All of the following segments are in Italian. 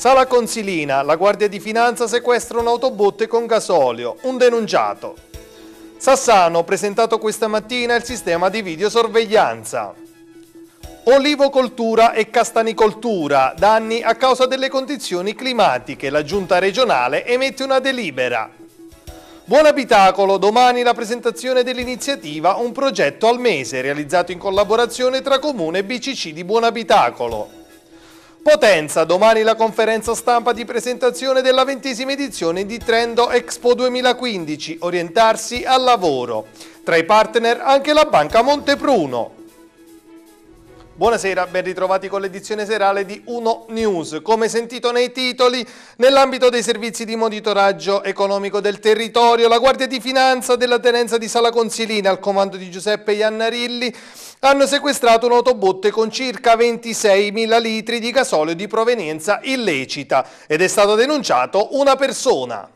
Sala Consilina, la Guardia di Finanza sequestra un'autobotte con gasolio, un denunciato. Sassano, presentato questa mattina il sistema di videosorveglianza. Olivocoltura e castanicoltura, danni a causa delle condizioni climatiche, la giunta regionale emette una delibera. Buon abitacolo, domani la presentazione dell'iniziativa Un progetto al mese, realizzato in collaborazione tra Comune e BCC di Buon Abitacolo. Potenza, domani la conferenza stampa di presentazione della ventesima edizione di Trendo Expo 2015, orientarsi al lavoro. Tra i partner anche la Banca Montepruno. Buonasera, ben ritrovati con l'edizione serale di Uno News. Come sentito nei titoli, nell'ambito dei servizi di monitoraggio economico del territorio, la Guardia di Finanza della Tenenza di Sala Consilina al comando di Giuseppe Iannarilli hanno sequestrato un'autobotte con circa 26.000 litri di gasolio di provenienza illecita ed è stato denunciato una persona.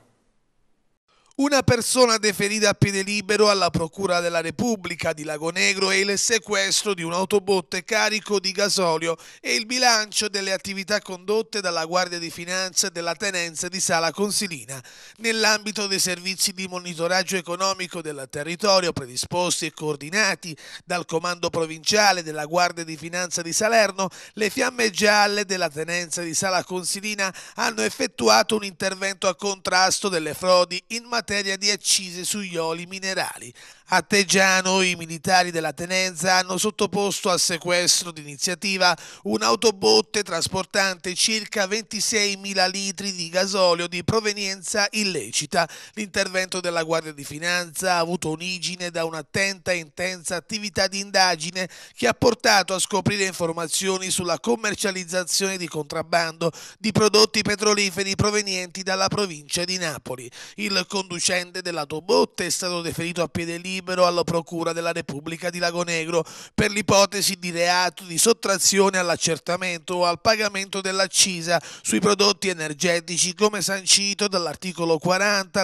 Una persona deferita a piede libero alla Procura della Repubblica di Lago Negro e il sequestro di un autobotte carico di gasolio e il bilancio delle attività condotte dalla Guardia di Finanza e della Tenenza di Sala Consilina nell'ambito dei servizi di monitoraggio economico del territorio predisposti e coordinati dal Comando Provinciale della Guardia di Finanza di Salerno, le fiamme gialle della Tenenza di Sala Consilina hanno effettuato un intervento a contrasto delle frodi in materia materia di accise sugli oli minerali, a Teggiano i militari della tenenza hanno sottoposto a sequestro d'iniziativa un'autobotte trasportante circa 26.000 litri di gasolio di provenienza illecita. L'intervento della Guardia di Finanza ha avuto origine da un'attenta e intensa attività di indagine che ha portato a scoprire informazioni sulla commercializzazione di contrabbando di prodotti petroliferi provenienti dalla provincia di Napoli. Il conducente dell'autobotte è stato deferito a piede libero libero alla Procura della Repubblica di Lagonegro per l'ipotesi di reato di sottrazione all'accertamento o al pagamento dell'accisa sui prodotti energetici come sancito dall'articolo 40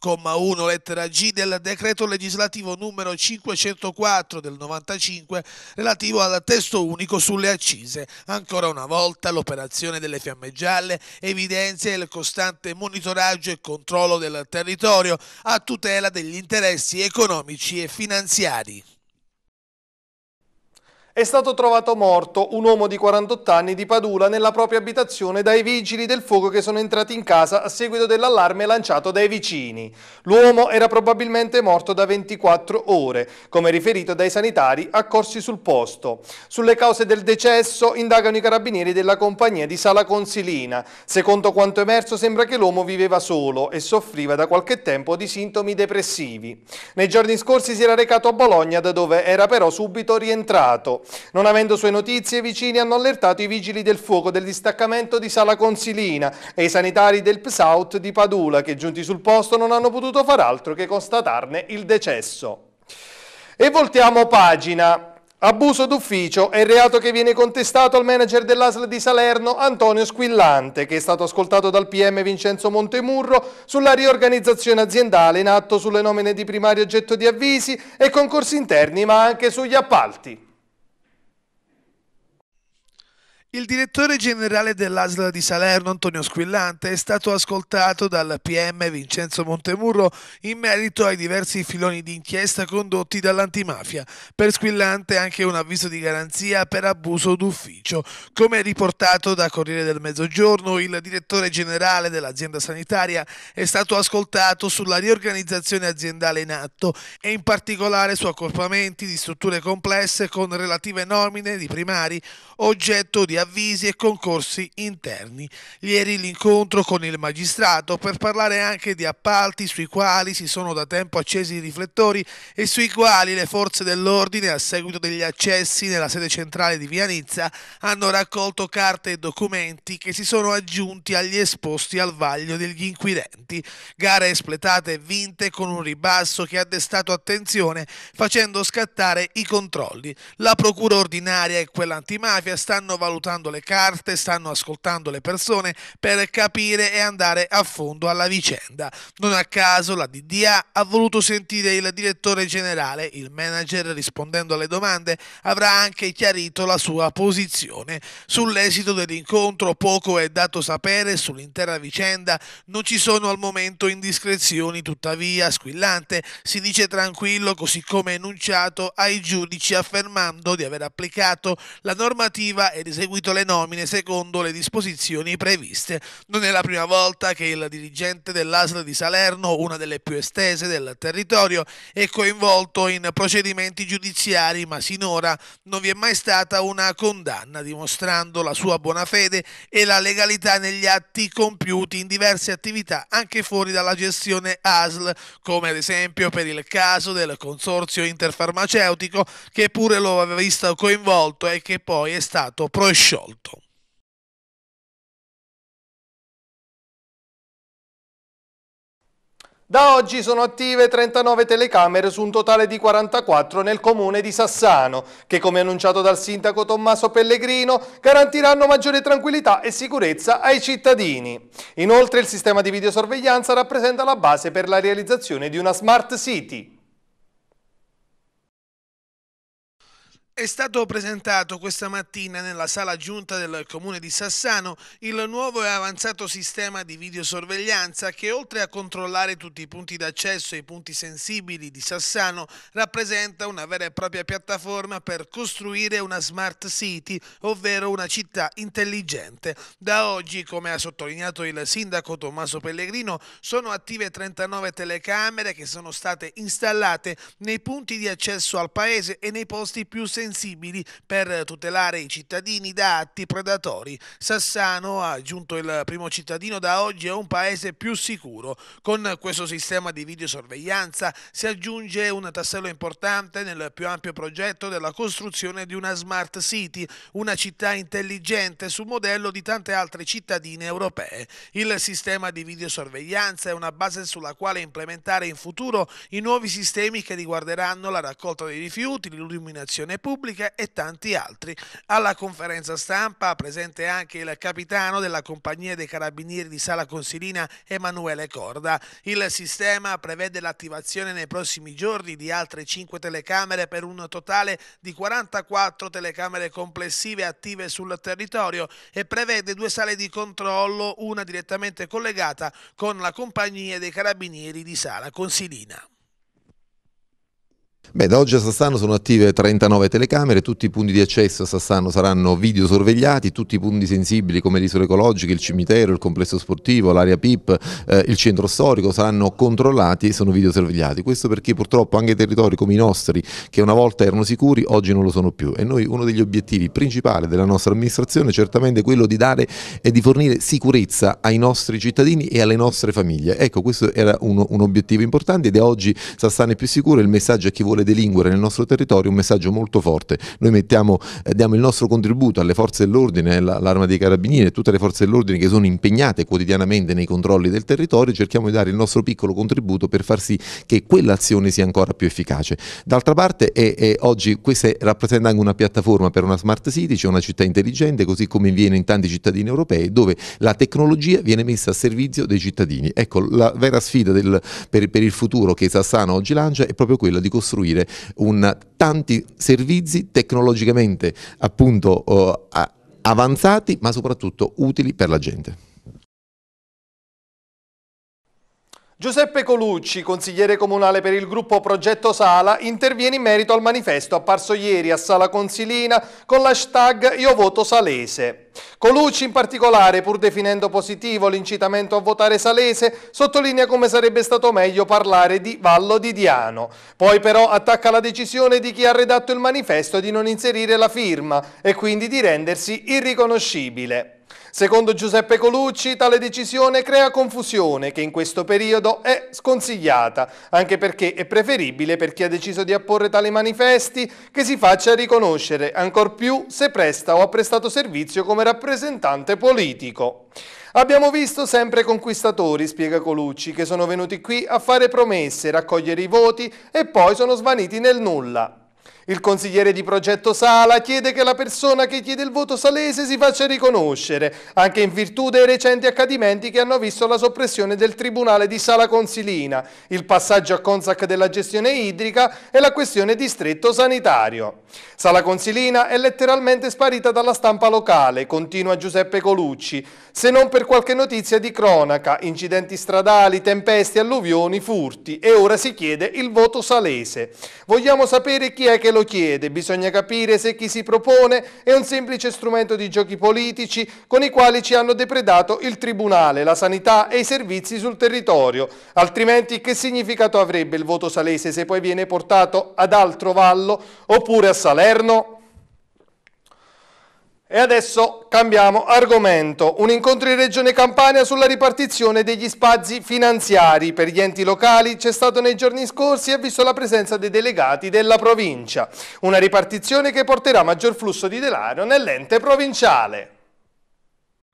comma 1, lettera G, del decreto legislativo numero 504 del 95 relativo al testo unico sulle accise. Ancora una volta l'operazione delle fiamme gialle evidenzia il costante monitoraggio e controllo del territorio a tutela degli interessi economici e finanziari è stato trovato morto un uomo di 48 anni di Padula nella propria abitazione dai vigili del fuoco che sono entrati in casa a seguito dell'allarme lanciato dai vicini. L'uomo era probabilmente morto da 24 ore, come riferito dai sanitari accorsi sul posto. Sulle cause del decesso indagano i carabinieri della compagnia di Sala Consilina. Secondo quanto emerso sembra che l'uomo viveva solo e soffriva da qualche tempo di sintomi depressivi. Nei giorni scorsi si era recato a Bologna da dove era però subito rientrato. Non avendo sue notizie, i vicini hanno allertato i vigili del fuoco del distaccamento di Sala Consilina e i sanitari del PSAUT di Padula che giunti sul posto non hanno potuto far altro che constatarne il decesso. E voltiamo pagina. Abuso d'ufficio è il reato che viene contestato al manager dell'ASL di Salerno Antonio Squillante, che è stato ascoltato dal PM Vincenzo Montemurro sulla riorganizzazione aziendale in atto sulle nomine di primario oggetto di avvisi e concorsi interni, ma anche sugli appalti. Il direttore generale dell'ASL di Salerno, Antonio Squillante, è stato ascoltato dal PM Vincenzo Montemurro in merito ai diversi filoni di inchiesta condotti dall'antimafia. Per Squillante anche un avviso di garanzia per abuso d'ufficio. Come riportato da Corriere del Mezzogiorno, il direttore generale dell'azienda sanitaria è stato ascoltato sulla riorganizzazione aziendale in atto e in particolare su accorpamenti di strutture complesse con relative nomine di primari, oggetto di avvisi e concorsi interni. Ieri l'incontro con il magistrato per parlare anche di appalti sui quali si sono da tempo accesi i riflettori e sui quali le forze dell'ordine, a seguito degli accessi nella sede centrale di Via Nizza, hanno raccolto carte e documenti che si sono aggiunti agli esposti al vaglio degli inquirenti. Gare espletate e vinte con un ribasso che ha destato attenzione facendo scattare i controlli. La procura ordinaria e quella antimafia stanno valutando spostando le carte, stanno ascoltando le persone per capire e andare a fondo alla vicenda. Non a caso la DDA ha voluto sentire il direttore generale, il manager rispondendo alle domande avrà anche chiarito la sua posizione. Sull'esito dell'incontro poco è dato sapere, sull'intera vicenda non ci sono al momento indiscrezioni, tuttavia Squillante si dice tranquillo così come enunciato ai giudici affermando di aver applicato la normativa ed eseguito seguito le nomine secondo le disposizioni previste. Non è la prima volta che il dirigente dell'ASL di Salerno, una delle più estese del territorio, è coinvolto in procedimenti giudiziari, ma sinora non vi è mai stata una condanna dimostrando la sua buona fede e la legalità negli atti compiuti in diverse attività anche fuori dalla gestione ASL, come ad esempio per il caso del consorzio interfarmaceutico che pure lo aveva visto coinvolto e che poi è stato prosciutto sciolto Da oggi sono attive 39 telecamere su un totale di 44 nel comune di Sassano, che come annunciato dal sindaco Tommaso Pellegrino garantiranno maggiore tranquillità e sicurezza ai cittadini. Inoltre il sistema di videosorveglianza rappresenta la base per la realizzazione di una smart city. È stato presentato questa mattina nella sala giunta del comune di Sassano il nuovo e avanzato sistema di videosorveglianza che oltre a controllare tutti i punti d'accesso e i punti sensibili di Sassano rappresenta una vera e propria piattaforma per costruire una smart city, ovvero una città intelligente. Da oggi, come ha sottolineato il sindaco Tommaso Pellegrino, sono attive 39 telecamere che sono state installate nei punti di accesso al paese e nei posti più sensibili sensibili per tutelare i cittadini da atti predatori. Sassano, ha aggiunto il primo cittadino, da oggi è un paese più sicuro. Con questo sistema di videosorveglianza si aggiunge un tassello importante nel più ampio progetto della costruzione di una smart city, una città intelligente sul modello di tante altre cittadine europee. Il sistema di videosorveglianza è una base sulla quale implementare in futuro i nuovi sistemi che riguarderanno la raccolta dei rifiuti, l'illuminazione pubblica, Repubblica e tanti altri. Alla conferenza stampa presente anche il capitano della compagnia dei carabinieri di Sala Consilina Emanuele Corda. Il sistema prevede l'attivazione nei prossimi giorni di altre 5 telecamere per un totale di 44 telecamere complessive attive sul territorio e prevede due sale di controllo, una direttamente collegata con la compagnia dei carabinieri di Sala Consilina. Beh, da oggi a Sassano sono attive 39 telecamere, tutti i punti di accesso a Sassano saranno videosorvegliati, tutti i punti sensibili come le isole ecologiche, il cimitero, il complesso sportivo, l'area PIP, eh, il centro storico saranno controllati e sono videosorvegliati. Questo perché purtroppo anche territori come i nostri, che una volta erano sicuri, oggi non lo sono più. E noi uno degli obiettivi principali della nostra amministrazione è certamente quello di dare e di fornire sicurezza ai nostri cittadini e alle nostre famiglie. Ecco, questo era uno, un obiettivo importante ed è oggi Sassano è più sicuro, il messaggio a chi vuole vuole delinquere nel nostro territorio un messaggio molto forte. Noi mettiamo, eh, diamo il nostro contributo alle forze dell'ordine, all'arma dei carabinieri e tutte le forze dell'ordine che sono impegnate quotidianamente nei controlli del territorio, cerchiamo di dare il nostro piccolo contributo per far sì che quell'azione sia ancora più efficace. D'altra parte è, è, oggi questa rappresenta anche una piattaforma per una smart city, c'è cioè una città intelligente, così come viene in tanti cittadini europei, dove la tecnologia viene messa a servizio dei cittadini. Ecco, la vera sfida del, per, per il futuro che Sassano oggi lancia è proprio quella di costruire costruire un, tanti servizi tecnologicamente appunto, eh, avanzati ma soprattutto utili per la gente. Giuseppe Colucci, consigliere comunale per il gruppo Progetto Sala, interviene in merito al manifesto apparso ieri a Sala Consilina con l'hashtag Io voto Salese. Colucci in particolare, pur definendo positivo l'incitamento a votare Salese, sottolinea come sarebbe stato meglio parlare di Vallo di Diano. Poi però attacca la decisione di chi ha redatto il manifesto di non inserire la firma e quindi di rendersi irriconoscibile. Secondo Giuseppe Colucci, tale decisione crea confusione che in questo periodo è sconsigliata, anche perché è preferibile per chi ha deciso di apporre tali manifesti che si faccia riconoscere, ancor più se presta o ha prestato servizio come rappresentante politico. Abbiamo visto sempre conquistatori, spiega Colucci, che sono venuti qui a fare promesse, raccogliere i voti e poi sono svaniti nel nulla. Il consigliere di progetto Sala chiede che la persona che chiede il voto salese si faccia riconoscere, anche in virtù dei recenti accadimenti che hanno visto la soppressione del Tribunale di Sala Consilina, il passaggio a Consac della gestione idrica e la questione distretto sanitario. Sala Consilina è letteralmente sparita dalla stampa locale, continua Giuseppe Colucci, se non per qualche notizia di cronaca, incidenti stradali, tempeste, alluvioni, furti e ora si chiede il voto salese. Vogliamo sapere chi è che che lo chiede, bisogna capire se chi si propone è un semplice strumento di giochi politici con i quali ci hanno depredato il Tribunale, la sanità e i servizi sul territorio, altrimenti che significato avrebbe il voto salese se poi viene portato ad altro vallo oppure a Salerno? E adesso cambiamo argomento. Un incontro in Regione Campania sulla ripartizione degli spazi finanziari per gli enti locali c'è stato nei giorni scorsi e ha visto la presenza dei delegati della provincia. Una ripartizione che porterà maggior flusso di denaro nell'ente provinciale.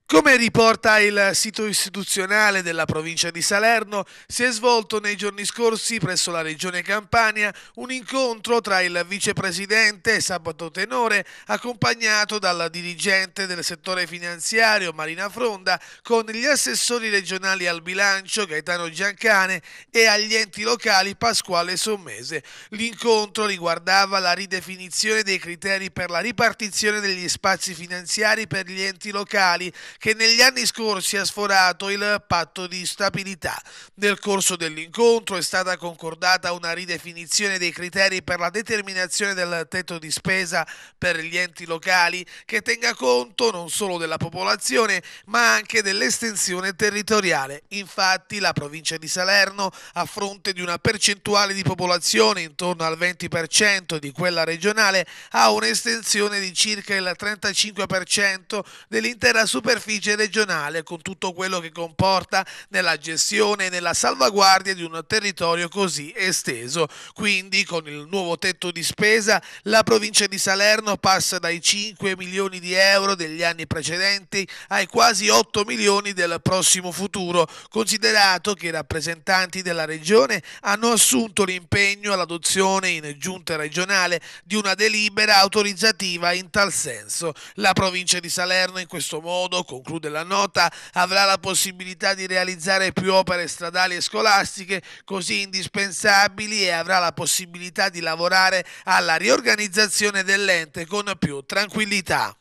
Come riporta il sito istituzionale della provincia di Salerno, si è svolto nei giorni scorsi presso la regione Campania un incontro tra il vicepresidente Sabato Tenore, accompagnato dalla dirigente del settore finanziario Marina Fronda, con gli assessori regionali al bilancio Gaetano Giancane e agli enti locali Pasquale Sommese. L'incontro riguardava la ridefinizione dei criteri per la ripartizione degli spazi finanziari per gli enti locali che negli anni scorsi ha sforato il patto di stabilità. Nel corso dell'incontro è stata concordata una ridefinizione dei criteri per la determinazione del tetto di spesa per gli enti locali che tenga conto non solo della popolazione ma anche dell'estensione territoriale. Infatti la provincia di Salerno, a fronte di una percentuale di popolazione intorno al 20% di quella regionale, ha un'estensione di circa il 35% dell'intera superficie superficie regionale con tutto quello che comporta nella gestione e nella salvaguardia di un territorio così esteso. Quindi con il nuovo tetto di spesa la provincia di Salerno passa dai 5 milioni di euro degli anni precedenti ai quasi 8 milioni del prossimo futuro, considerato che i rappresentanti della regione hanno assunto l'impegno all'adozione in giunta regionale di una delibera autorizzativa in tal senso. La provincia di Salerno in questo modo, con conclude la nota, avrà la possibilità di realizzare più opere stradali e scolastiche così indispensabili e avrà la possibilità di lavorare alla riorganizzazione dell'ente con più tranquillità.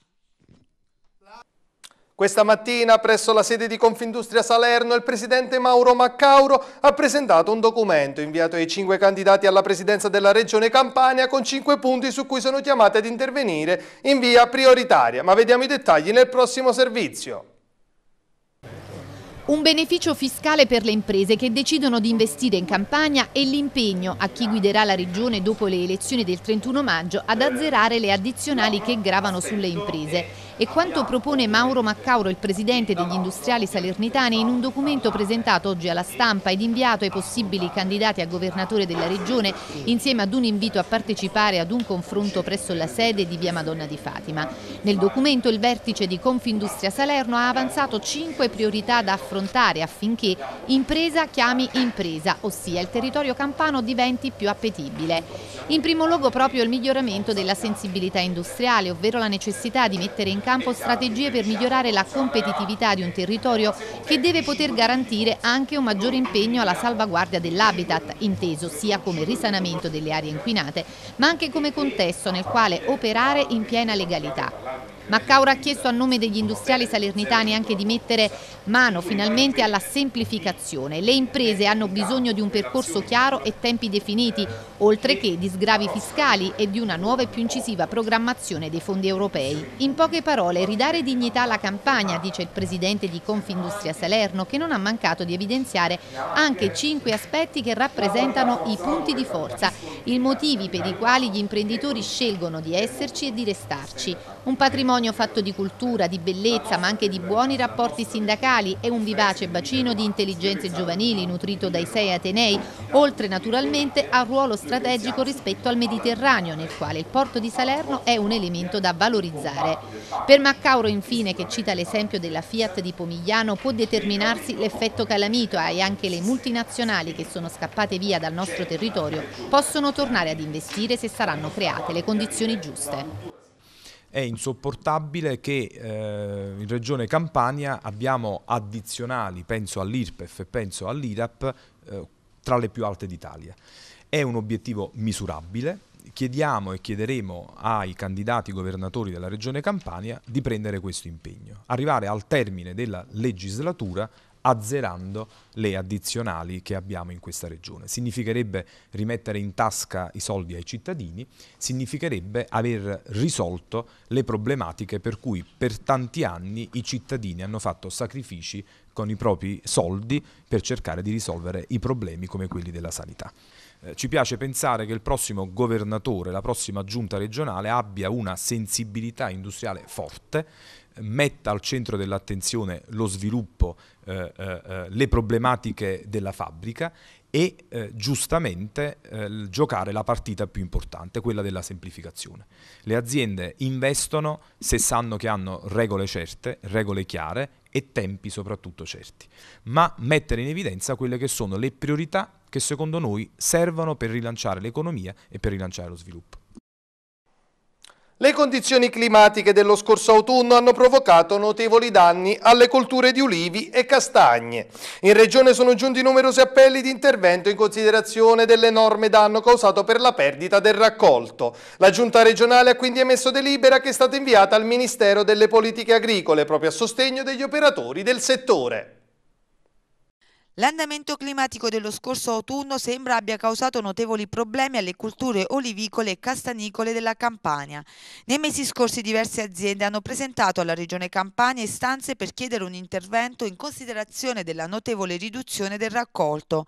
Questa mattina presso la sede di Confindustria Salerno il presidente Mauro Maccauro ha presentato un documento inviato ai cinque candidati alla presidenza della regione Campania con cinque punti su cui sono chiamati ad intervenire in via prioritaria, ma vediamo i dettagli nel prossimo servizio. Un beneficio fiscale per le imprese che decidono di investire in Campania e l'impegno a chi guiderà la regione dopo le elezioni del 31 maggio ad azzerare le addizionali che gravano sulle imprese. È quanto propone Mauro Maccauro, il presidente degli industriali salernitani, in un documento presentato oggi alla stampa ed inviato ai possibili candidati a governatore della regione insieme ad un invito a partecipare ad un confronto presso la sede di via Madonna di Fatima. Nel documento il vertice di Confindustria Salerno ha avanzato cinque priorità da affrontare affinché impresa chiami impresa, ossia il territorio campano diventi più appetibile. In primo luogo proprio il miglioramento della sensibilità industriale, ovvero la necessità di mettere in campo strategie per migliorare la competitività di un territorio che deve poter garantire anche un maggiore impegno alla salvaguardia dell'habitat, inteso sia come risanamento delle aree inquinate, ma anche come contesto nel quale operare in piena legalità. Maccaura ha chiesto a nome degli industriali salernitani anche di mettere mano finalmente alla semplificazione. Le imprese hanno bisogno di un percorso chiaro e tempi definiti, oltre che di sgravi fiscali e di una nuova e più incisiva programmazione dei fondi europei. In poche parole, ridare dignità alla campagna, dice il presidente di Confindustria Salerno, che non ha mancato di evidenziare anche cinque aspetti che rappresentano i punti di forza, i motivi per i quali gli imprenditori scelgono di esserci e di restarci. Un patrimonio patrimonio fatto di cultura, di bellezza, ma anche di buoni rapporti sindacali e un vivace bacino di intelligenze giovanili nutrito dai sei Atenei, oltre naturalmente al ruolo strategico rispetto al Mediterraneo, nel quale il porto di Salerno è un elemento da valorizzare. Per Maccauro, infine, che cita l'esempio della Fiat di Pomigliano, può determinarsi l'effetto calamito e anche le multinazionali che sono scappate via dal nostro territorio possono tornare ad investire se saranno create le condizioni giuste è insopportabile che eh, in regione Campania abbiamo addizionali, penso all'IRPEF e penso all'IRAP, eh, tra le più alte d'Italia. È un obiettivo misurabile, chiediamo e chiederemo ai candidati governatori della Regione Campania di prendere questo impegno, arrivare al termine della legislatura azzerando le addizionali che abbiamo in questa regione. Significherebbe rimettere in tasca i soldi ai cittadini, significherebbe aver risolto le problematiche per cui per tanti anni i cittadini hanno fatto sacrifici con i propri soldi per cercare di risolvere i problemi come quelli della sanità. Eh, ci piace pensare che il prossimo governatore, la prossima giunta regionale abbia una sensibilità industriale forte, metta al centro dell'attenzione lo sviluppo, eh, eh, eh le problematiche della fabbrica e eh, giustamente eh, giocare la partita più importante, quella della semplificazione. Le aziende investono se sanno che hanno regole certe, regole chiare e tempi soprattutto certi, ma mettere in evidenza quelle che sono le priorità che secondo noi servono per rilanciare l'economia e per rilanciare lo sviluppo. Le condizioni climatiche dello scorso autunno hanno provocato notevoli danni alle colture di ulivi e castagne. In regione sono giunti numerosi appelli di intervento in considerazione dell'enorme danno causato per la perdita del raccolto. La giunta regionale ha quindi emesso delibera che è stata inviata al Ministero delle Politiche Agricole proprio a sostegno degli operatori del settore. L'andamento climatico dello scorso autunno sembra abbia causato notevoli problemi alle culture olivicole e castanicole della Campania. Nei mesi scorsi diverse aziende hanno presentato alla Regione Campania istanze per chiedere un intervento in considerazione della notevole riduzione del raccolto.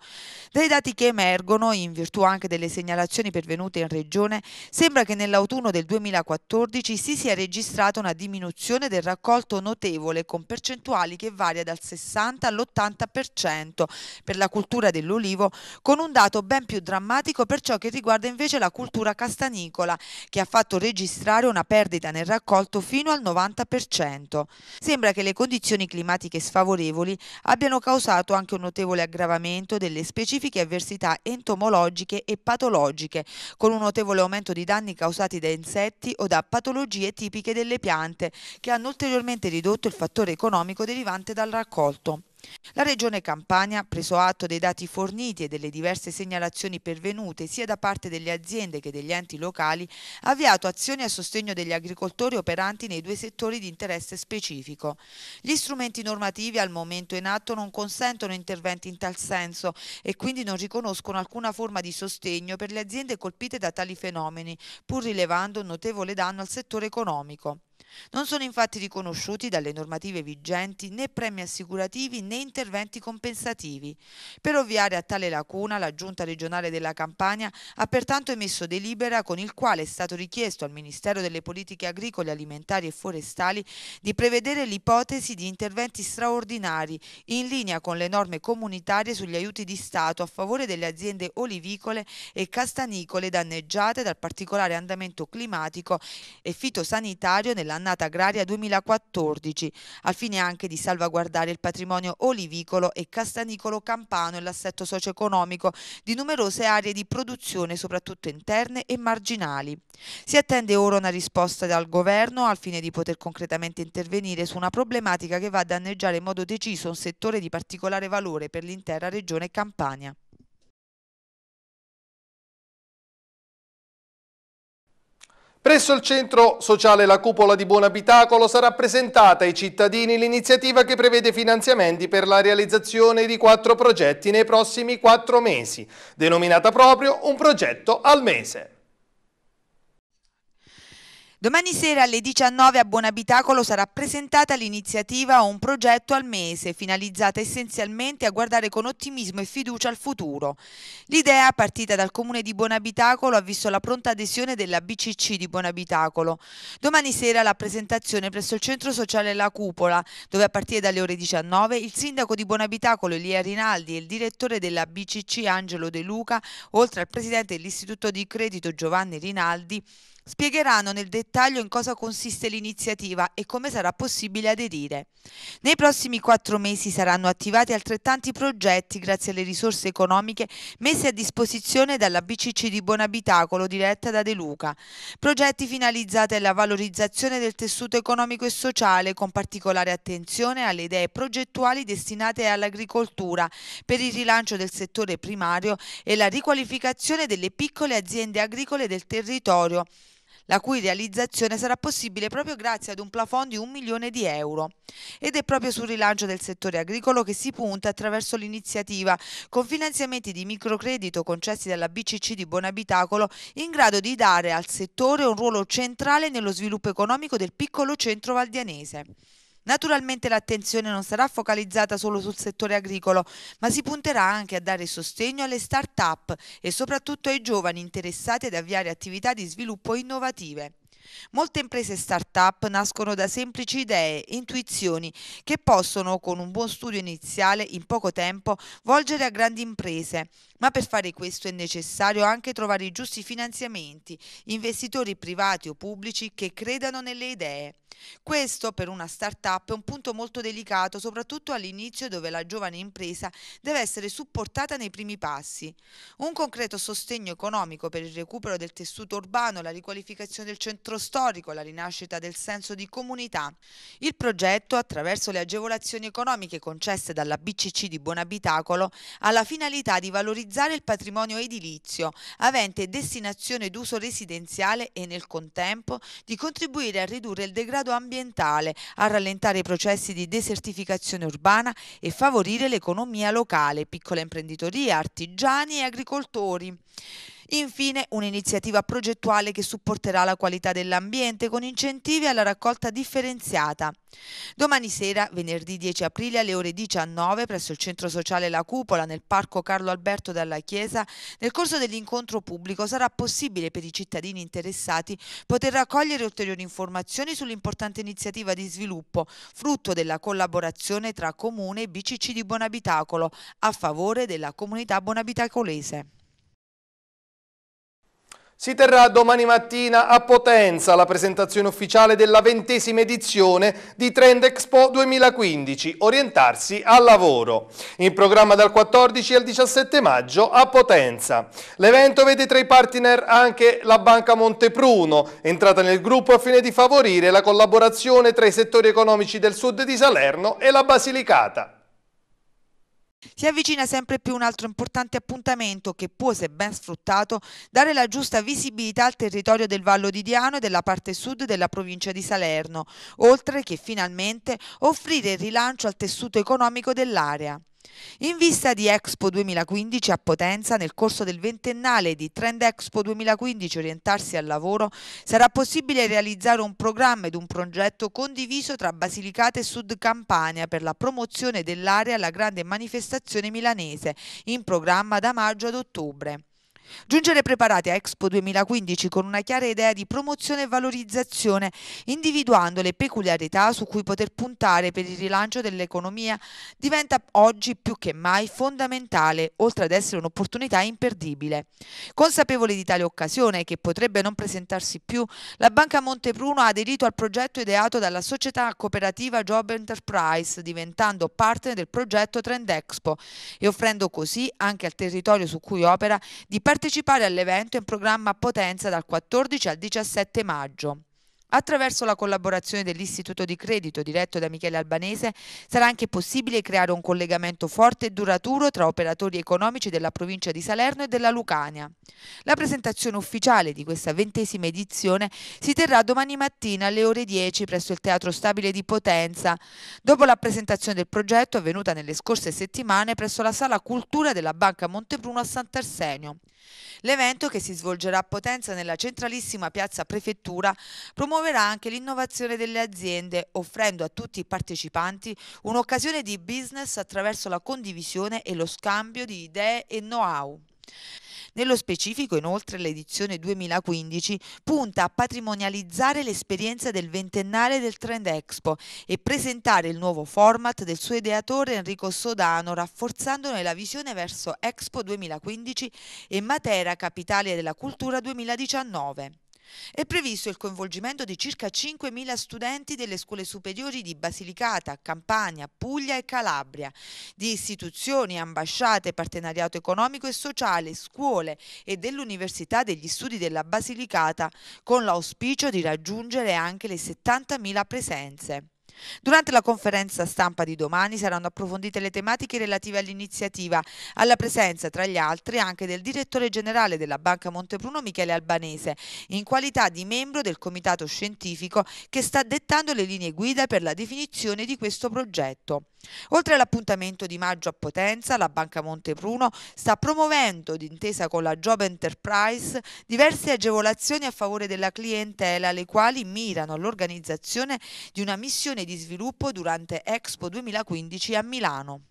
Dai dati che emergono, in virtù anche delle segnalazioni pervenute in Regione, sembra che nell'autunno del 2014 si sia registrata una diminuzione del raccolto notevole con percentuali che varia dal 60 all'80% soprattutto per la cultura dell'olivo, con un dato ben più drammatico per ciò che riguarda invece la cultura castanicola, che ha fatto registrare una perdita nel raccolto fino al 90%. Sembra che le condizioni climatiche sfavorevoli abbiano causato anche un notevole aggravamento delle specifiche avversità entomologiche e patologiche, con un notevole aumento di danni causati da insetti o da patologie tipiche delle piante, che hanno ulteriormente ridotto il fattore economico derivante dal raccolto. La Regione Campania, preso atto dei dati forniti e delle diverse segnalazioni pervenute sia da parte delle aziende che degli enti locali, ha avviato azioni a sostegno degli agricoltori operanti nei due settori di interesse specifico. Gli strumenti normativi al momento in atto non consentono interventi in tal senso e quindi non riconoscono alcuna forma di sostegno per le aziende colpite da tali fenomeni, pur rilevando un notevole danno al settore economico. Non sono infatti riconosciuti dalle normative vigenti né premi assicurativi né interventi compensativi. Per ovviare a tale lacuna, la Giunta regionale della Campania ha pertanto emesso delibera con il quale è stato richiesto al Ministero delle Politiche Agricole, Alimentari e Forestali di prevedere l'ipotesi di interventi straordinari in linea con le norme comunitarie sugli aiuti di Stato a favore delle aziende olivicole e castanicole danneggiate dal particolare andamento climatico e fitosanitario nella dell'annata agraria 2014, al fine anche di salvaguardare il patrimonio olivicolo e castanicolo campano e l'assetto socio-economico di numerose aree di produzione, soprattutto interne e marginali. Si attende ora una risposta dal governo al fine di poter concretamente intervenire su una problematica che va a danneggiare in modo deciso un settore di particolare valore per l'intera regione Campania. Presso il centro sociale La Cupola di Buon Abitacolo sarà presentata ai cittadini l'iniziativa che prevede finanziamenti per la realizzazione di quattro progetti nei prossimi quattro mesi, denominata proprio un progetto al mese. Domani sera alle 19 a Buonabitacolo sarà presentata l'iniziativa Un progetto al mese, finalizzata essenzialmente a guardare con ottimismo e fiducia al futuro. L'idea, partita dal comune di Buonabitacolo, ha visto la pronta adesione della BCC di Buonabitacolo. Domani sera la presentazione presso il centro sociale La Cupola, dove a partire dalle ore 19 il sindaco di Buonabitacolo Elia Rinaldi e il direttore della BCC Angelo De Luca, oltre al presidente dell'istituto di credito Giovanni Rinaldi, spiegheranno nel dettaglio in cosa consiste l'iniziativa e come sarà possibile aderire. Nei prossimi quattro mesi saranno attivati altrettanti progetti grazie alle risorse economiche messe a disposizione dalla BCC di Buonabitacolo diretta da De Luca, progetti finalizzati alla valorizzazione del tessuto economico e sociale con particolare attenzione alle idee progettuali destinate all'agricoltura per il rilancio del settore primario e la riqualificazione delle piccole aziende agricole del territorio la cui realizzazione sarà possibile proprio grazie ad un plafond di un milione di euro. Ed è proprio sul rilancio del settore agricolo che si punta attraverso l'iniziativa, con finanziamenti di microcredito concessi dalla BCC di Buonabitacolo, in grado di dare al settore un ruolo centrale nello sviluppo economico del piccolo centro valdianese. Naturalmente l'attenzione non sarà focalizzata solo sul settore agricolo, ma si punterà anche a dare sostegno alle start-up e soprattutto ai giovani interessati ad avviare attività di sviluppo innovative. Molte imprese start-up nascono da semplici idee e intuizioni che possono, con un buon studio iniziale, in poco tempo, volgere a grandi imprese ma per fare questo è necessario anche trovare i giusti finanziamenti, investitori privati o pubblici che credano nelle idee. Questo per una start-up è un punto molto delicato, soprattutto all'inizio dove la giovane impresa deve essere supportata nei primi passi. Un concreto sostegno economico per il recupero del tessuto urbano, la riqualificazione del centro storico, la rinascita del senso di comunità. Il progetto, attraverso le agevolazioni economiche concesse dalla BCC di Buonabitacolo, ha la finalità di valorizzare valorizzare il patrimonio edilizio avente destinazione d'uso residenziale e nel contempo di contribuire a ridurre il degrado ambientale, a rallentare i processi di desertificazione urbana e favorire l'economia locale, piccola imprenditoria, artigiani e agricoltori. Infine un'iniziativa progettuale che supporterà la qualità dell'ambiente con incentivi alla raccolta differenziata. Domani sera, venerdì 10 aprile alle ore 19 presso il centro sociale La Cupola nel parco Carlo Alberto dalla Chiesa, nel corso dell'incontro pubblico sarà possibile per i cittadini interessati poter raccogliere ulteriori informazioni sull'importante iniziativa di sviluppo, frutto della collaborazione tra Comune e BCC di Buonabitacolo, a favore della comunità buonabitacolese. Si terrà domani mattina a Potenza la presentazione ufficiale della ventesima edizione di Trend Expo 2015, Orientarsi al lavoro, in programma dal 14 al 17 maggio a Potenza. L'evento vede tra i partner anche la Banca Montepruno, entrata nel gruppo a fine di favorire la collaborazione tra i settori economici del sud di Salerno e la Basilicata. Si avvicina sempre più un altro importante appuntamento che può, se ben sfruttato, dare la giusta visibilità al territorio del Vallo di Diano e della parte sud della provincia di Salerno, oltre che finalmente offrire il rilancio al tessuto economico dell'area. In vista di Expo 2015 a Potenza, nel corso del ventennale di Trend Expo 2015 Orientarsi al lavoro, sarà possibile realizzare un programma ed un progetto condiviso tra Basilicata e Sud Campania per la promozione dell'area alla grande manifestazione milanese, in programma da maggio ad ottobre. Giungere preparati a Expo 2015 con una chiara idea di promozione e valorizzazione, individuando le peculiarità su cui poter puntare per il rilancio dell'economia, diventa oggi più che mai fondamentale, oltre ad essere un'opportunità imperdibile. Consapevole di tale occasione, che potrebbe non presentarsi più, la Banca Montepruno ha aderito al progetto ideato dalla società cooperativa Job Enterprise, diventando partner del progetto Trend Expo e offrendo così anche al territorio su cui opera di partecipare partecipare all'evento in programma a Potenza dal 14 al 17 maggio. Attraverso la collaborazione dell'Istituto di Credito diretto da Michele Albanese sarà anche possibile creare un collegamento forte e duraturo tra operatori economici della provincia di Salerno e della Lucania. La presentazione ufficiale di questa ventesima edizione si terrà domani mattina alle ore 10 presso il Teatro Stabile di Potenza, dopo la presentazione del progetto avvenuta nelle scorse settimane presso la Sala Cultura della Banca Montebruno a Sant'Arsenio. L'evento, che si svolgerà a Potenza nella centralissima piazza Prefettura, promuoverà anche l'innovazione delle aziende, offrendo a tutti i partecipanti un'occasione di business attraverso la condivisione e lo scambio di idee e know-how. Nello specifico, inoltre, l'edizione 2015 punta a patrimonializzare l'esperienza del ventennale del Trend Expo e presentare il nuovo format del suo ideatore Enrico Sodano, rafforzandone la visione verso Expo 2015 e Matera, capitale della cultura 2019. È previsto il coinvolgimento di circa 5.000 studenti delle scuole superiori di Basilicata, Campania, Puglia e Calabria, di istituzioni, ambasciate, partenariato economico e sociale, scuole e dell'Università degli Studi della Basilicata, con l'auspicio di raggiungere anche le 70.000 presenze. Durante la conferenza stampa di domani saranno approfondite le tematiche relative all'iniziativa, alla presenza tra gli altri anche del direttore generale della Banca Montepruno Michele Albanese, in qualità di membro del comitato scientifico che sta dettando le linee guida per la definizione di questo progetto. Oltre all'appuntamento di maggio a Potenza, la Banca Montepruno sta promuovendo, d'intesa con la Job Enterprise, diverse agevolazioni a favore della clientela, le quali mirano all'organizzazione di una missione di sviluppo durante Expo 2015 a Milano.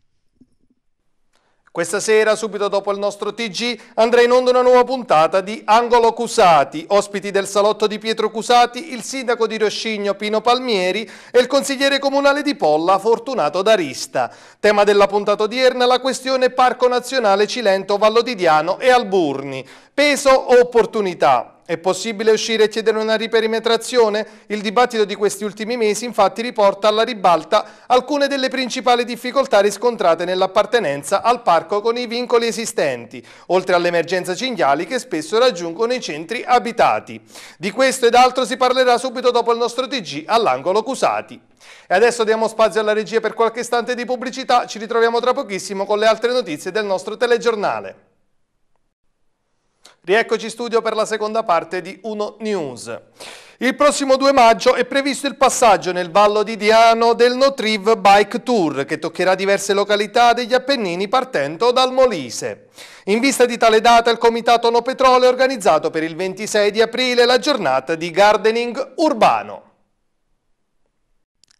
Questa sera, subito dopo il nostro TG, andrà in onda una nuova puntata di Angolo Cusati, ospiti del salotto di Pietro Cusati, il sindaco di Roscigno Pino Palmieri e il consigliere comunale di Polla Fortunato D'Arista. Tema della puntata odierna la questione Parco Nazionale Cilento Vallodidiano e Alburni. Peso o opportunità? È possibile uscire e chiedere una riperimetrazione? Il dibattito di questi ultimi mesi infatti riporta alla ribalta alcune delle principali difficoltà riscontrate nell'appartenenza al parco con i vincoli esistenti, oltre all'emergenza cinghiali che spesso raggiungono i centri abitati. Di questo ed altro si parlerà subito dopo il nostro TG all'angolo Cusati. E adesso diamo spazio alla regia per qualche istante di pubblicità, ci ritroviamo tra pochissimo con le altre notizie del nostro telegiornale. Rieccoci studio per la seconda parte di Uno News. Il prossimo 2 maggio è previsto il passaggio nel Vallo di Diano del Notriv Bike Tour che toccherà diverse località degli Appennini partendo dal Molise. In vista di tale data il Comitato No Petrole ha organizzato per il 26 di aprile la giornata di gardening urbano.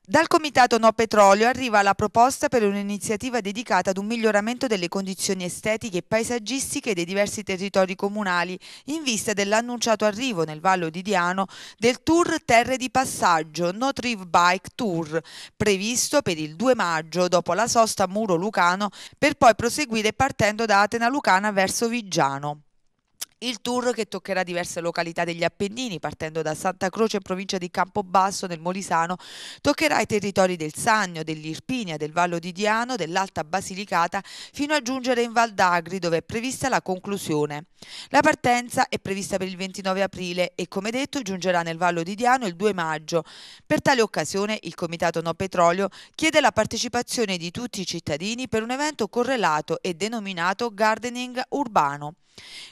Dal comitato No Petrolio arriva la proposta per un'iniziativa dedicata ad un miglioramento delle condizioni estetiche e paesaggistiche dei diversi territori comunali in vista dell'annunciato arrivo nel Vallo di Diano del tour Terre di Passaggio No Triv Bike Tour previsto per il 2 maggio dopo la sosta Muro Lucano per poi proseguire partendo da Atena Lucana verso Viggiano. Il tour che toccherà diverse località degli Appennini, partendo da Santa Croce, provincia di Campobasso, nel Molisano, toccherà i territori del Sannio, dell'Irpinia, del Vallo di Diano, dell'Alta Basilicata, fino a giungere in Val d'Agri, dove è prevista la conclusione. La partenza è prevista per il 29 aprile e, come detto, giungerà nel Vallo di Diano il 2 maggio. Per tale occasione, il Comitato No Petrolio chiede la partecipazione di tutti i cittadini per un evento correlato e denominato Gardening Urbano.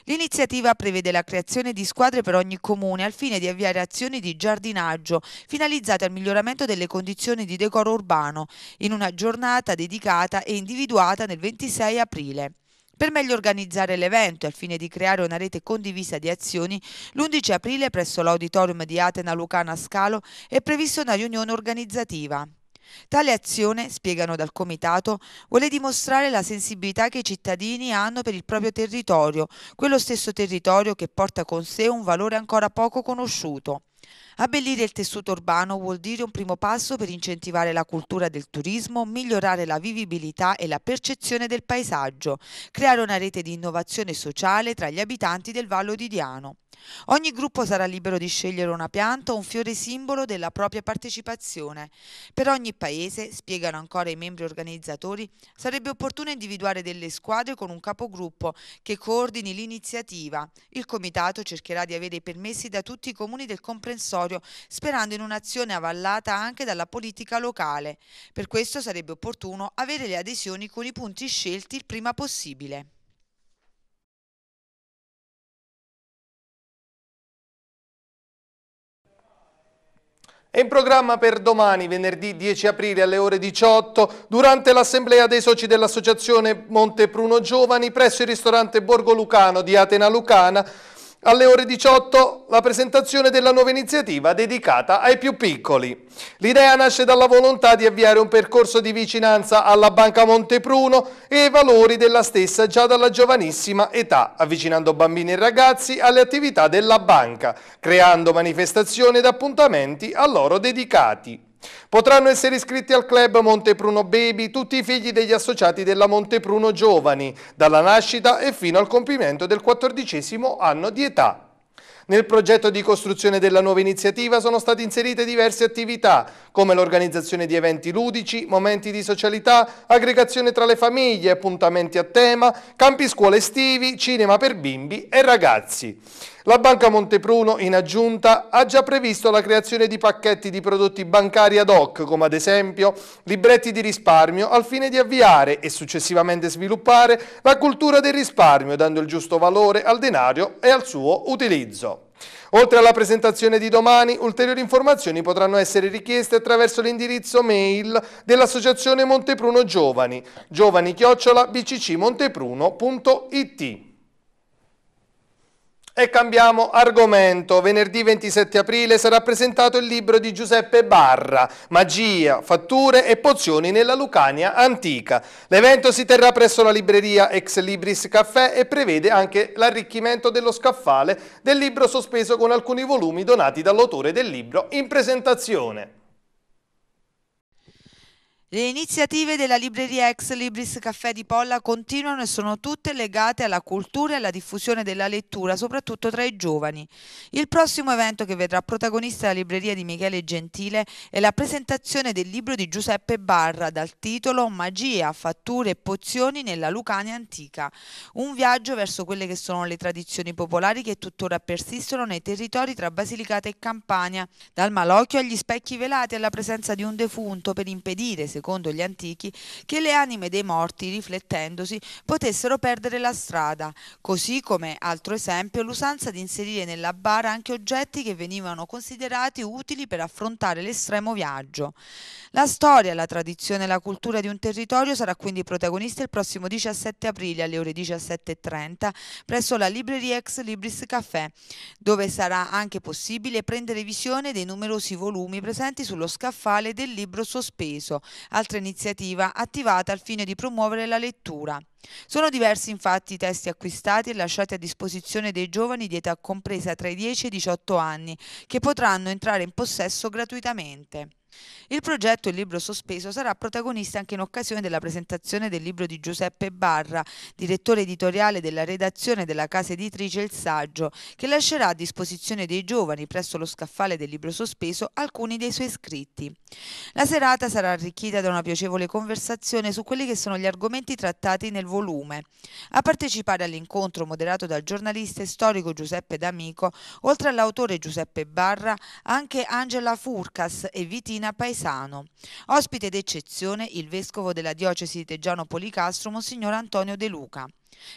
L'iniziativa prevede la creazione di squadre per ogni comune al fine di avviare azioni di giardinaggio finalizzate al miglioramento delle condizioni di decoro urbano in una giornata dedicata e individuata nel 26 aprile. Per meglio organizzare l'evento e al fine di creare una rete condivisa di azioni, l'11 aprile presso l'auditorium di Atena Lucana Scalo è prevista una riunione organizzativa. Tale azione, spiegano dal Comitato, vuole dimostrare la sensibilità che i cittadini hanno per il proprio territorio, quello stesso territorio che porta con sé un valore ancora poco conosciuto. Abbellire il tessuto urbano vuol dire un primo passo per incentivare la cultura del turismo, migliorare la vivibilità e la percezione del paesaggio, creare una rete di innovazione sociale tra gli abitanti del Vallo di Diano. Ogni gruppo sarà libero di scegliere una pianta o un fiore simbolo della propria partecipazione. Per ogni paese, spiegano ancora i membri organizzatori, sarebbe opportuno individuare delle squadre con un capogruppo che coordini l'iniziativa. Il comitato cercherà di avere i permessi da tutti i comuni del comprensorio territorio, sperando in un'azione avallata anche dalla politica locale. Per questo sarebbe opportuno avere le adesioni con i punti scelti il prima possibile. È in programma per domani, venerdì 10 aprile alle ore 18, durante l'assemblea dei soci dell'associazione Monte Pruno Giovani presso il ristorante Borgo Lucano di Atena Lucana, alle ore 18 la presentazione della nuova iniziativa dedicata ai più piccoli. L'idea nasce dalla volontà di avviare un percorso di vicinanza alla Banca Montepruno e ai valori della stessa già dalla giovanissima età, avvicinando bambini e ragazzi alle attività della banca, creando manifestazioni ed appuntamenti a loro dedicati. Potranno essere iscritti al club Montepruno Baby tutti i figli degli associati della Montepruno Giovani, dalla nascita e fino al compimento del quattordicesimo anno di età. Nel progetto di costruzione della nuova iniziativa sono state inserite diverse attività, come l'organizzazione di eventi ludici, momenti di socialità, aggregazione tra le famiglie, appuntamenti a tema, campi scuola estivi, cinema per bimbi e ragazzi. La Banca Montepruno, in aggiunta, ha già previsto la creazione di pacchetti di prodotti bancari ad hoc, come ad esempio libretti di risparmio, al fine di avviare e successivamente sviluppare la cultura del risparmio, dando il giusto valore al denaro e al suo utilizzo. Oltre alla presentazione di domani, ulteriori informazioni potranno essere richieste attraverso l'indirizzo mail dell'Associazione Montepruno Giovani, giovanichiocciola bccmontepruno.it. E cambiamo argomento. Venerdì 27 aprile sarà presentato il libro di Giuseppe Barra, Magia, fatture e pozioni nella Lucania antica. L'evento si terrà presso la libreria Ex Libris Caffè e prevede anche l'arricchimento dello scaffale del libro sospeso con alcuni volumi donati dall'autore del libro in presentazione. Le iniziative della libreria ex Libris Caffè di Polla continuano e sono tutte legate alla cultura e alla diffusione della lettura, soprattutto tra i giovani. Il prossimo evento che vedrà protagonista la libreria di Michele Gentile è la presentazione del libro di Giuseppe Barra dal titolo Magia, fatture e pozioni nella Lucania antica, un viaggio verso quelle che sono le tradizioni popolari che tuttora persistono nei territori tra Basilicata e Campania, dal malocchio agli specchi velati alla presenza di un defunto per impedire secondo gli antichi, che le anime dei morti, riflettendosi, potessero perdere la strada, così come, altro esempio, l'usanza di inserire nella bara anche oggetti che venivano considerati utili per affrontare l'estremo viaggio. La storia, la tradizione e la cultura di un territorio sarà quindi protagonista il prossimo 17 aprile alle ore 17.30 presso la Libreria Ex Libris Café, dove sarà anche possibile prendere visione dei numerosi volumi presenti sullo scaffale del libro sospeso, altra iniziativa attivata al fine di promuovere la lettura. Sono diversi infatti i testi acquistati e lasciati a disposizione dei giovani di età compresa tra i 10 e i 18 anni, che potranno entrare in possesso gratuitamente. Il progetto Il libro sospeso sarà protagonista anche in occasione della presentazione del libro di Giuseppe Barra, direttore editoriale della redazione della casa editrice Il Saggio, che lascerà a disposizione dei giovani presso lo scaffale del libro sospeso alcuni dei suoi scritti. La serata sarà arricchita da una piacevole conversazione su quelli che sono gli argomenti trattati nel volume. A partecipare all'incontro moderato dal giornalista e storico Giuseppe D'Amico, oltre all'autore Giuseppe Barra, anche Angela Furcas e Vitino Cristina Paesano. Ospite d'eccezione il vescovo della diocesi di Teggiano Policastro, Monsignor Antonio De Luca.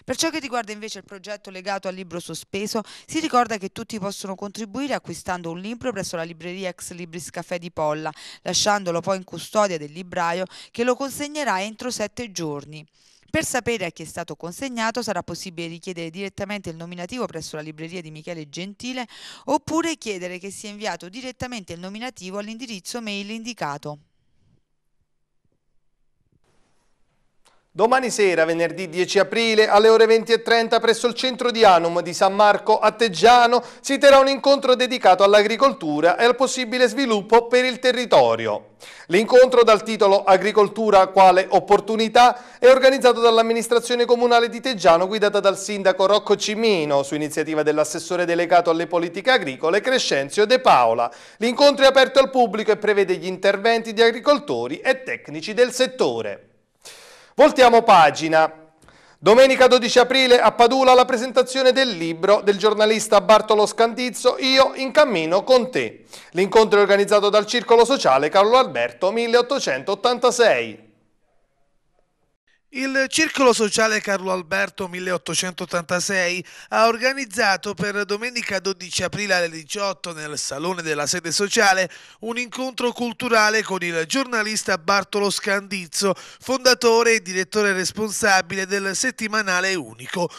Per ciò che riguarda invece il progetto legato al libro sospeso, si ricorda che tutti possono contribuire acquistando un libro presso la libreria ex Libris Café di Polla, lasciandolo poi in custodia del libraio che lo consegnerà entro sette giorni. Per sapere a chi è stato consegnato sarà possibile richiedere direttamente il nominativo presso la libreria di Michele Gentile oppure chiedere che sia inviato direttamente il nominativo all'indirizzo mail indicato. Domani sera, venerdì 10 aprile, alle ore 20.30 presso il centro di Anum di San Marco a Teggiano si terrà un incontro dedicato all'agricoltura e al possibile sviluppo per il territorio. L'incontro dal titolo Agricoltura quale opportunità è organizzato dall'amministrazione comunale di Teggiano guidata dal sindaco Rocco Cimino su iniziativa dell'assessore delegato alle politiche agricole Crescenzio De Paola. L'incontro è aperto al pubblico e prevede gli interventi di agricoltori e tecnici del settore. Voltiamo pagina. Domenica 12 aprile a Padula la presentazione del libro del giornalista Bartolo Scandizzo Io in cammino con te. L'incontro è organizzato dal Circolo Sociale Carlo Alberto 1886. Il Circolo Sociale Carlo Alberto 1886 ha organizzato per domenica 12 aprile alle 18 nel Salone della Sede Sociale un incontro culturale con il giornalista Bartolo Scandizzo, fondatore e direttore responsabile del settimanale Unico.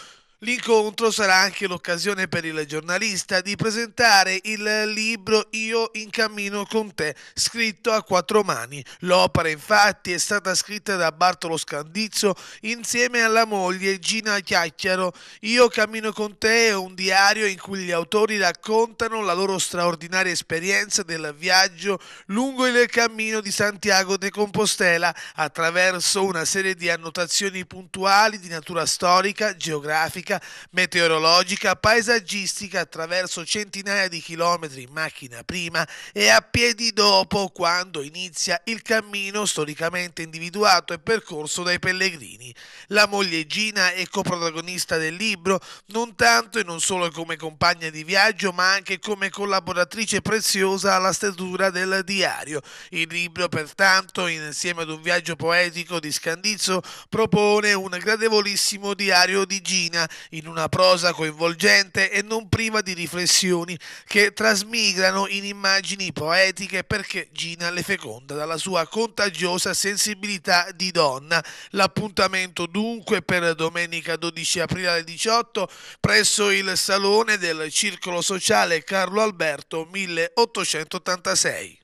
L'incontro sarà anche l'occasione per il giornalista di presentare il libro Io in cammino con te, scritto a quattro mani. L'opera infatti è stata scritta da Bartolo Scandizzo insieme alla moglie Gina Chiacchiaro. Io cammino con te è un diario in cui gli autori raccontano la loro straordinaria esperienza del viaggio lungo il cammino di Santiago de Compostela attraverso una serie di annotazioni puntuali di natura storica, geografica, climatica, meteorologica, paesaggistica attraverso centinaia di chilometri in macchina prima e a piedi dopo quando inizia il cammino storicamente individuato e percorso dai pellegrini. La moglie Gina è coprotagonista del libro non tanto e non solo come compagna di viaggio ma anche come collaboratrice preziosa alla stesura del diario. Il libro pertanto insieme ad un viaggio poetico di Scandizzo propone un gradevolissimo diario di Gina in una prosa coinvolgente e non priva di riflessioni che trasmigrano in immagini poetiche perché Gina le feconda dalla sua contagiosa sensibilità di donna. L'appuntamento dunque per domenica 12 aprile alle 18 presso il Salone del Circolo Sociale Carlo Alberto 1886.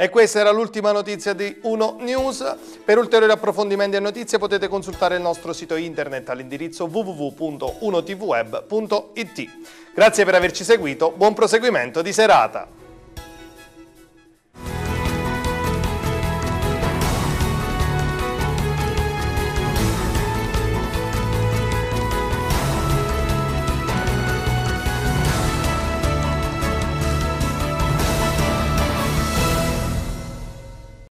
E questa era l'ultima notizia di Uno News. Per ulteriori approfondimenti e notizie potete consultare il nostro sito internet all'indirizzo www.unotvweb.it. Grazie per averci seguito, buon proseguimento di serata!